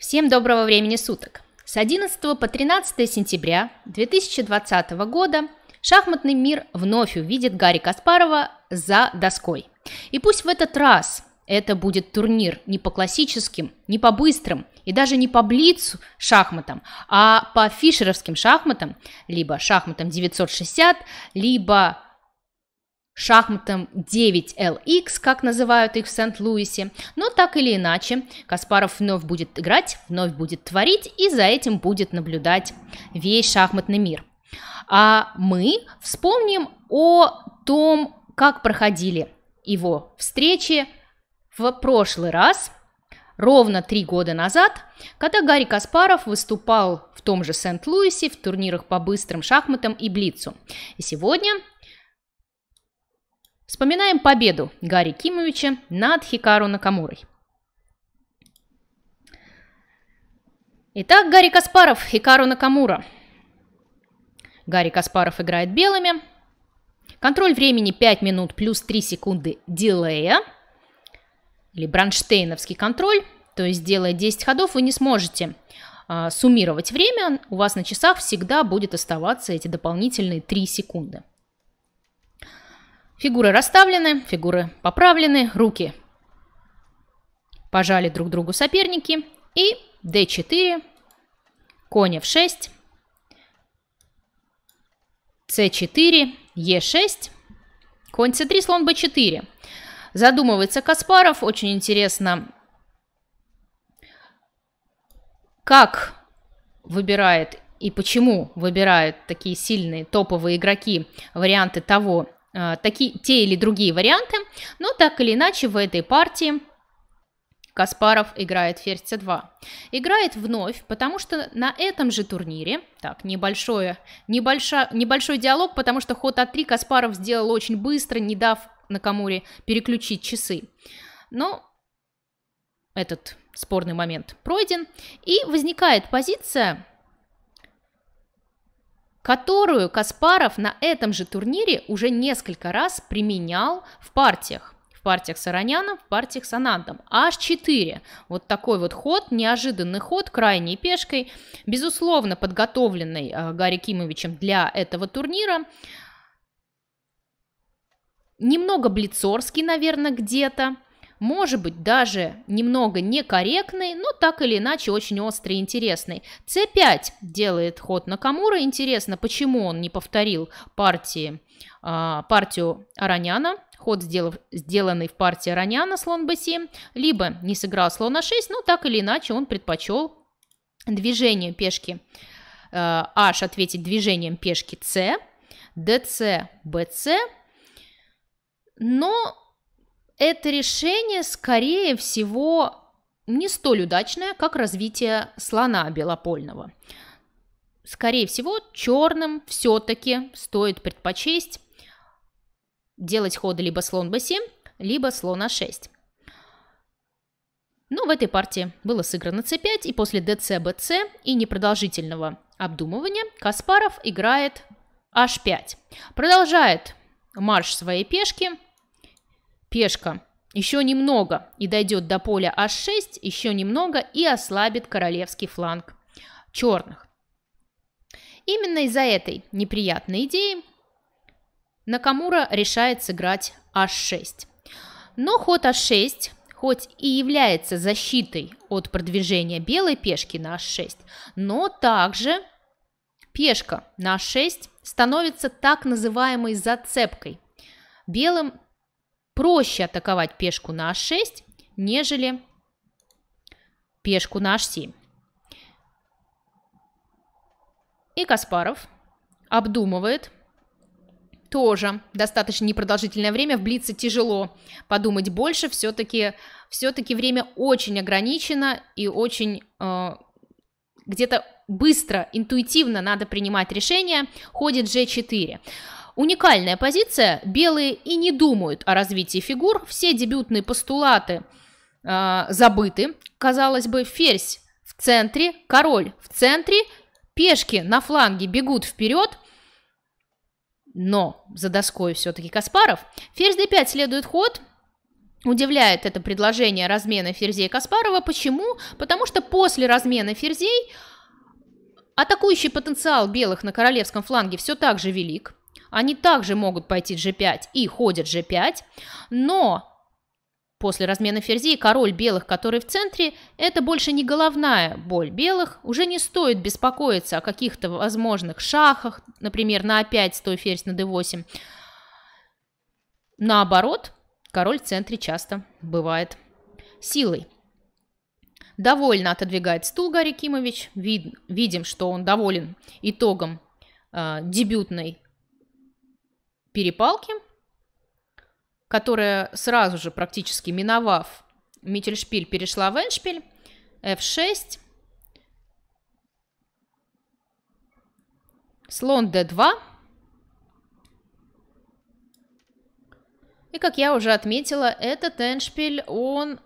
Всем доброго времени суток! С 11 по 13 сентября 2020 года шахматный мир вновь увидит Гарри Каспарова за доской. И пусть в этот раз это будет турнир не по классическим, не по быстрым и даже не по блицу шахматам, а по фишеровским шахматам, либо шахматам 960, либо шахматом 9LX, как называют их в Сент-Луисе. Но так или иначе, Каспаров вновь будет играть, вновь будет творить, и за этим будет наблюдать весь шахматный мир. А мы вспомним о том, как проходили его встречи в прошлый раз, ровно три года назад, когда Гарри Каспаров выступал в том же Сент-Луисе в турнирах по быстрым шахматам и блицу. И сегодня Вспоминаем победу Гарри Кимовича над Хикару Накамурой. Итак, Гарри Каспаров, Хикару Накамура. Гарри Каспаров играет белыми. Контроль времени 5 минут плюс 3 секунды дилея. Или бронштейновский контроль. То есть, делая 10 ходов, вы не сможете а, суммировать время. У вас на часах всегда будет оставаться эти дополнительные 3 секунды. Фигуры расставлены, фигуры поправлены, руки пожали друг другу соперники. И d4, конь f6, c4, e6, конь c3, слон b4. Задумывается Каспаров, очень интересно, как выбирает и почему выбирают такие сильные топовые игроки варианты того Э, такие, те или другие варианты, но так или иначе в этой партии Каспаров играет ферзь c2. Играет вновь, потому что на этом же турнире, так, небольшое, небольша, небольшой диалог, потому что ход а3 Каспаров сделал очень быстро, не дав Накамуре переключить часы. Но этот спорный момент пройден. И возникает позиция, которую Каспаров на этом же турнире уже несколько раз применял в партиях. В партиях с Араняном, в партиях с Анандом. Аж 4. Вот такой вот ход, неожиданный ход, крайней пешкой, безусловно подготовленный э, Гарри Кимовичем для этого турнира. Немного блицорский, наверное, где-то может быть даже немного некорректный, но так или иначе очень острый и интересный. c 5 делает ход Камура Интересно, почему он не повторил партии, а, партию Араняна, ход, сделав, сделанный в партии Араняна, слон b7, либо не сыграл слон a а 6 но так или иначе он предпочел движение пешки а, h ответить движением пешки c, dc, bc, но это решение, скорее всего, не столь удачное, как развитие слона белопольного. Скорее всего, черным все-таки стоит предпочесть делать ходы либо слон b7, либо слон a6. А Но в этой партии было сыграно c5, и после dc-bc и непродолжительного обдумывания Каспаров играет h5. Продолжает марш своей пешки – Пешка. Еще немного и дойдет до поля а 6 еще немного и ослабит королевский фланг черных. Именно из-за этой неприятной идеи Накамура решает сыграть h6. Но ход h6, хоть и является защитой от продвижения белой пешки на h6, но также пешка на h6 становится так называемой зацепкой. Белым проще атаковать пешку на h6, нежели пешку на h7. И Каспаров обдумывает. Тоже достаточно непродолжительное время, в Блице тяжело подумать больше, все-таки все время очень ограничено и очень э, где-то быстро, интуитивно надо принимать решение, ходит g4. Уникальная позиция. Белые и не думают о развитии фигур. Все дебютные постулаты э, забыты. Казалось бы, ферзь в центре, король в центре, пешки на фланге бегут вперед. Но за доской все-таки Каспаров. Ферзь d5 следует ход. Удивляет это предложение размена ферзей Каспарова. Почему? Потому что после размена ферзей атакующий потенциал белых на королевском фланге все так же велик. Они также могут пойти g5 и ходят g5, но после размена ферзей король белых, который в центре, это больше не головная боль белых, уже не стоит беспокоиться о каких-то возможных шахах, например, на a5 стоя ферзь на d8. Наоборот, король в центре часто бывает силой. Довольно отодвигает стул Гарри Кимович. Вид, видим, что он доволен итогом э, дебютной перепалки, которая сразу же, практически миновав Миттельшпиль, перешла в Эншпиль, f6, слон d2, и, как я уже отметила, этот эншпиль, он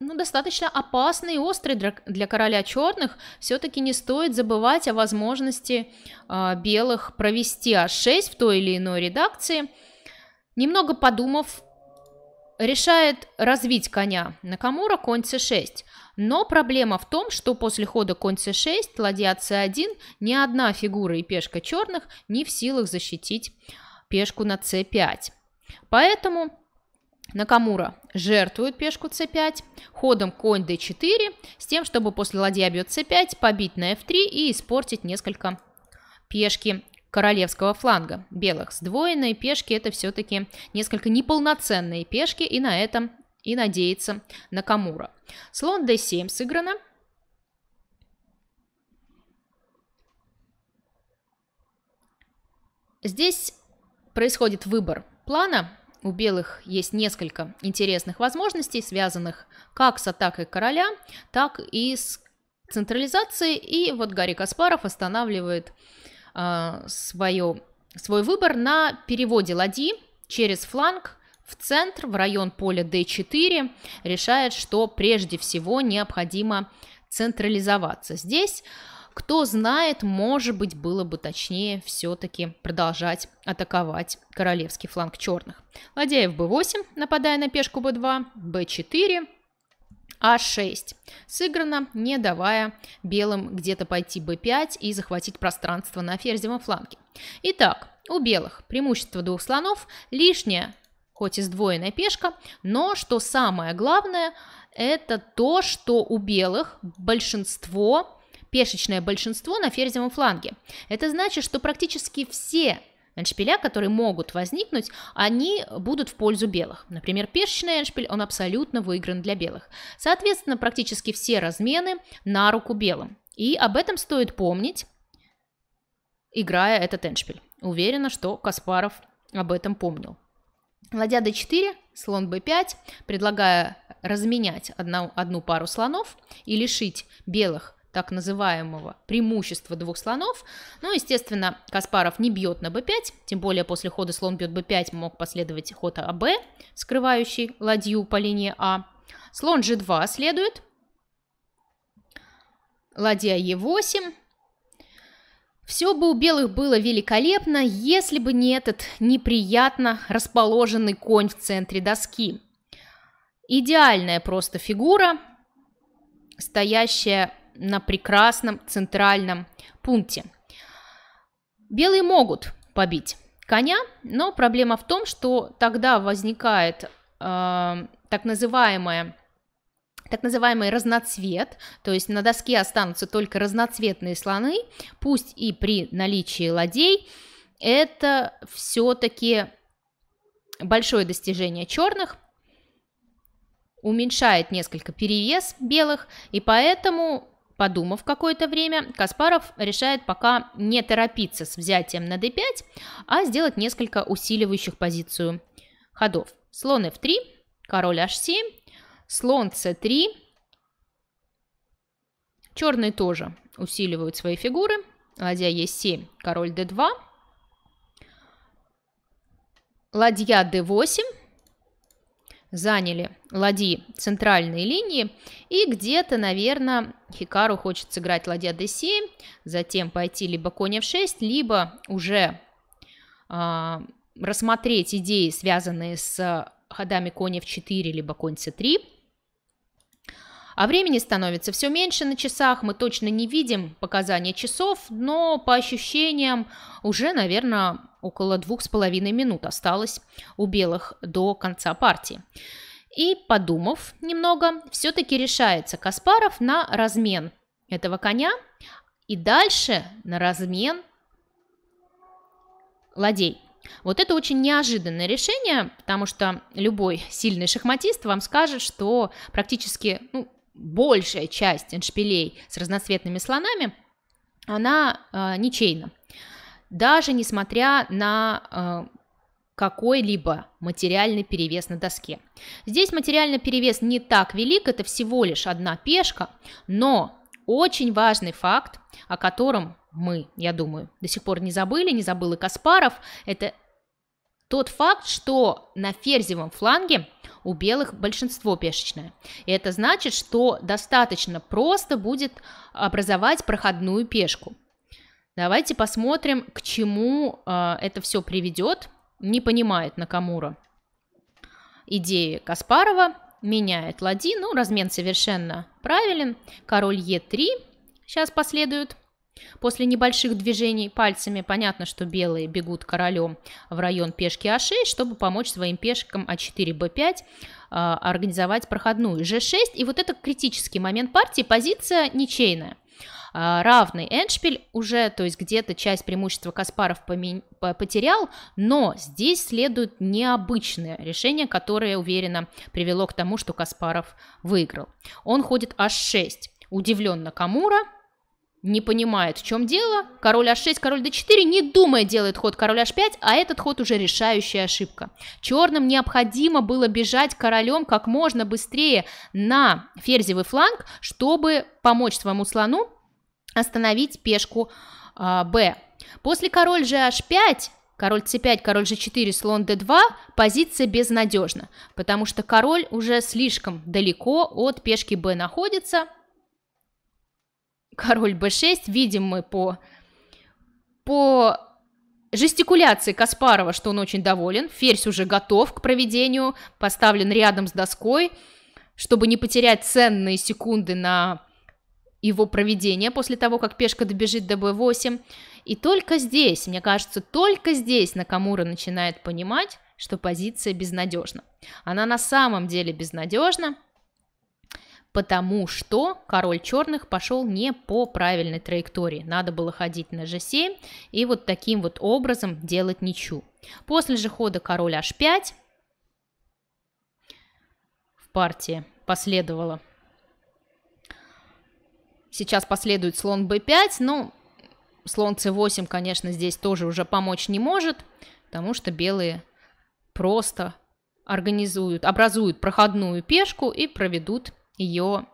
ну, достаточно опасный и острый для, короля черных. Все-таки не стоит забывать о возможности э, белых провести А6 в той или иной редакции. Немного подумав, решает развить коня На камура конь c6. Но проблема в том, что после хода конь c6, ладья c1, ни одна фигура и пешка черных не в силах защитить пешку на c5. Поэтому Накамура жертвует пешку c5, ходом конь d4, с тем, чтобы после ладья бьет c5 побить на f3 и испортить несколько пешки королевского фланга белых. Сдвоенные пешки это все-таки несколько неполноценные пешки, и на этом и надеется Накамура. Слон d7 сыграно. Здесь происходит выбор плана у белых есть несколько интересных возможностей, связанных как с атакой короля, так и с централизацией. И вот Гарри Каспаров останавливает э, свое, свой выбор на переводе ладьи через фланг в центр, в район поля d4, решает, что прежде всего необходимо централизоваться. Здесь кто знает, может быть, было бы точнее все-таки продолжать атаковать королевский фланг черных. Ладяев b8, нападая на пешку b2, b4, а6. Сыграно, не давая белым где-то пойти b5 и захватить пространство на ферзевом фланге. Итак, у белых преимущество двух слонов, лишняя, хоть и сдвоенная пешка, но, что самое главное, это то, что у белых большинство пешечное большинство на ферзевом фланге. Это значит, что практически все эншпиля, которые могут возникнуть, они будут в пользу белых. Например, пешечный эншпиль, он абсолютно выигран для белых. Соответственно, практически все размены на руку белым. И об этом стоит помнить, играя этот эншпиль. Уверена, что Каспаров об этом помнил. Ладья d4, слон b5, предлагая разменять одну, одну пару слонов и лишить белых так называемого преимущества двух слонов. Но, ну, естественно, Каспаров не бьет на b5, тем более после хода слон бьет b5 мог последовать ход АБ, скрывающий ладью по линии А. Слон g2 следует. Ладья e8. Все бы у белых было великолепно, если бы не этот неприятно расположенный конь в центре доски. Идеальная просто фигура, стоящая на прекрасном центральном пункте. Белые могут побить коня, но проблема в том, что тогда возникает э, так называемая так называемый разноцвет, то есть на доске останутся только разноцветные слоны, пусть и при наличии ладей, это все-таки большое достижение черных, уменьшает несколько перевес белых, и поэтому Подумав какое-то время, Каспаров решает пока не торопиться с взятием на d5, а сделать несколько усиливающих позицию ходов. Слон f3, король h7, слон c3. Черные тоже усиливают свои фигуры. Ладья e7, король d2. Ладья d8, заняли ладьи центральные линии, и где-то, наверное, Хикару хочет сыграть ладья d7, затем пойти либо конь f6, либо уже э, рассмотреть идеи, связанные с ходами конь f4, либо конь c3. А времени становится все меньше на часах, мы точно не видим показания часов, но по ощущениям уже, наверное, около двух с половиной минут осталось у белых до конца партии. И, подумав немного, все-таки решается Каспаров на размен этого коня и дальше на размен ладей. Вот это очень неожиданное решение, потому что любой сильный шахматист вам скажет, что практически ну, большая часть эншпилей с разноцветными слонами, она э, ничейна даже несмотря на э, какой-либо материальный перевес на доске. Здесь материальный перевес не так велик, это всего лишь одна пешка, но очень важный факт, о котором мы, я думаю, до сих пор не забыли, не забыл и Каспаров, это тот факт, что на ферзевом фланге у белых большинство пешечное. И это значит, что достаточно просто будет образовать проходную пешку. Давайте посмотрим, к чему э, это все приведет. Не понимает Накамура идеи Каспарова, меняет ладьи, ну, размен совершенно правилен, король Е3 сейчас последует. После небольших движений пальцами понятно, что белые бегут королем в район пешки А6, чтобы помочь своим пешкам А4, Б5 а, организовать проходную Ж6. И вот это критический момент партии, позиция ничейная – а, равный эндшпиль уже, то есть где-то часть преимущества Каспаров потерял, но здесь следует необычное решение, которое, уверенно, привело к тому, что Каспаров выиграл. Он ходит аж 6. Удивленно Камура, не понимает, в чем дело. Король h6, король d4, не думая, делает ход король h5, а этот ход уже решающая ошибка. Черным необходимо было бежать королем как можно быстрее на ферзевый фланг, чтобы помочь своему слону остановить пешку а, b. После король же 5 король c5, король g4, слон d2, позиция безнадежна, потому что король уже слишком далеко от пешки b находится, король b6, видим мы по, по жестикуляции Каспарова, что он очень доволен, ферзь уже готов к проведению, поставлен рядом с доской, чтобы не потерять ценные секунды на его проведение после того, как пешка добежит до b8. И только здесь, мне кажется, только здесь Накамура начинает понимать, что позиция безнадежна. Она на самом деле безнадежна, потому что король черных пошел не по правильной траектории. Надо было ходить на g7 и вот таким вот образом делать ничью. После же хода король h5 в партии последовало. Сейчас последует слон b5, но слон c8, конечно, здесь тоже уже помочь не может, потому что белые просто организуют, образуют проходную пешку и проведут ее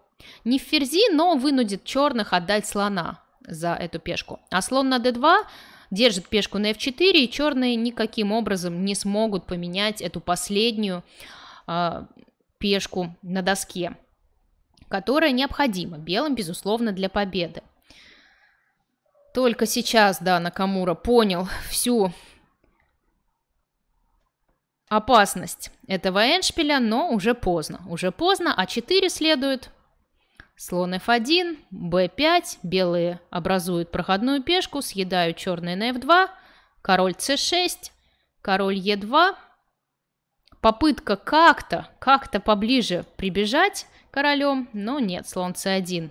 не в ферзи, но вынудит черных отдать слона за эту пешку. А слон на d2 держит пешку на f4, и черные никаким образом не смогут поменять эту последнюю э, пешку на доске, которая необходима белым, безусловно, для победы. Только сейчас, да, Накамура понял всю Опасность этого эндшпиля, но уже поздно. Уже поздно, а 4 следует. Слон f1, b5, белые образуют проходную пешку, съедают черные на f2, король c6, король e2. Попытка как-то, как-то поближе прибежать королем, но нет, слон c1.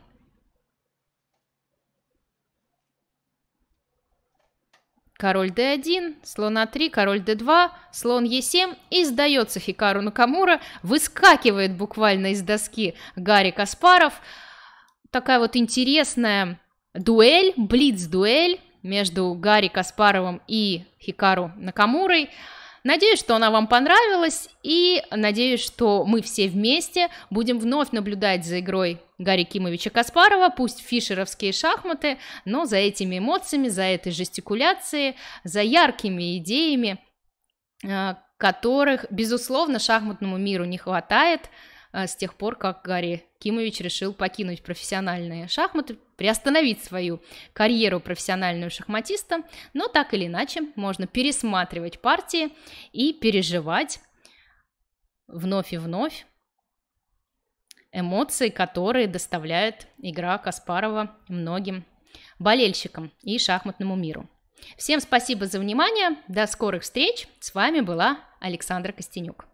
Король d1, слон a3, а король d2, слон e7 и сдается Хикару Накамура, выскакивает буквально из доски Гарри Каспаров. Такая вот интересная дуэль, блиц-дуэль между Гарри Каспаровым и Хикару Накамурой. Надеюсь, что она вам понравилась, и надеюсь, что мы все вместе будем вновь наблюдать за игрой Гарри Кимовича Каспарова, пусть фишеровские шахматы, но за этими эмоциями, за этой жестикуляцией, за яркими идеями, э, которых, безусловно, шахматному миру не хватает э, с тех пор, как Гарри Кимович решил покинуть профессиональные шахматы, приостановить свою карьеру профессионального шахматиста, но так или иначе можно пересматривать партии и переживать вновь и вновь эмоции, которые доставляет игра Каспарова многим болельщикам и шахматному миру. Всем спасибо за внимание, до скорых встреч, с вами была Александра Костенюк.